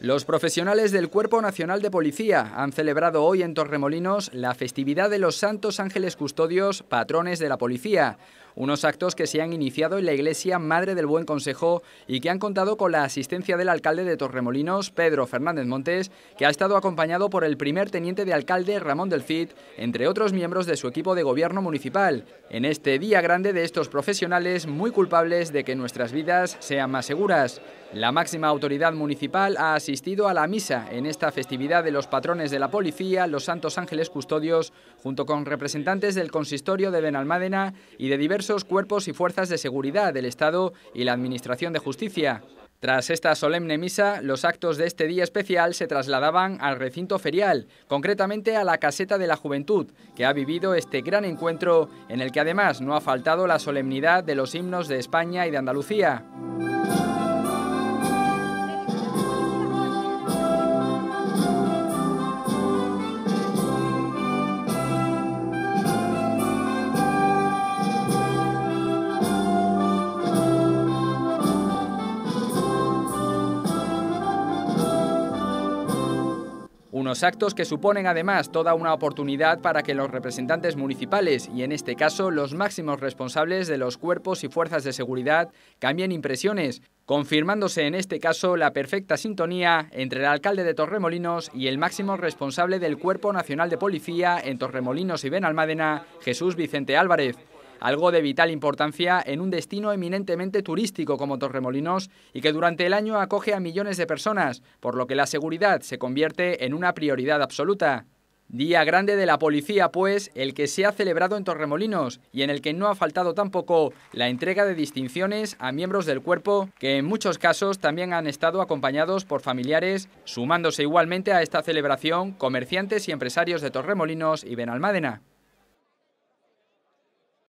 Los profesionales del Cuerpo Nacional de Policía han celebrado hoy en Torremolinos la festividad de los Santos Ángeles Custodios, patrones de la policía, unos actos que se han iniciado en la iglesia Madre del Buen Consejo y que han contado con la asistencia del alcalde de Torremolinos, Pedro Fernández Montes, que ha estado acompañado por el primer teniente de alcalde, Ramón del Cid, entre otros miembros de su equipo de gobierno municipal. En este día grande de estos profesionales muy culpables de que nuestras vidas sean más seguras. La máxima autoridad municipal ha asistido a la misa en esta festividad de los patrones de la policía, los santos ángeles custodios, junto con representantes del consistorio de Benalmádena y de diversos cuerpos y fuerzas de seguridad del Estado y la Administración de Justicia. Tras esta solemne misa, los actos de este día especial se trasladaban al recinto ferial, concretamente a la Caseta de la Juventud, que ha vivido este gran encuentro en el que además no ha faltado la solemnidad de los himnos de España y de Andalucía. unos actos que suponen además toda una oportunidad para que los representantes municipales y en este caso los máximos responsables de los cuerpos y fuerzas de seguridad cambien impresiones, confirmándose en este caso la perfecta sintonía entre el alcalde de Torremolinos y el máximo responsable del Cuerpo Nacional de Policía en Torremolinos y Benalmádena, Jesús Vicente Álvarez algo de vital importancia en un destino eminentemente turístico como Torremolinos y que durante el año acoge a millones de personas, por lo que la seguridad se convierte en una prioridad absoluta. Día grande de la policía, pues, el que se ha celebrado en Torremolinos y en el que no ha faltado tampoco la entrega de distinciones a miembros del cuerpo, que en muchos casos también han estado acompañados por familiares, sumándose igualmente a esta celebración comerciantes y empresarios de Torremolinos y Benalmádena.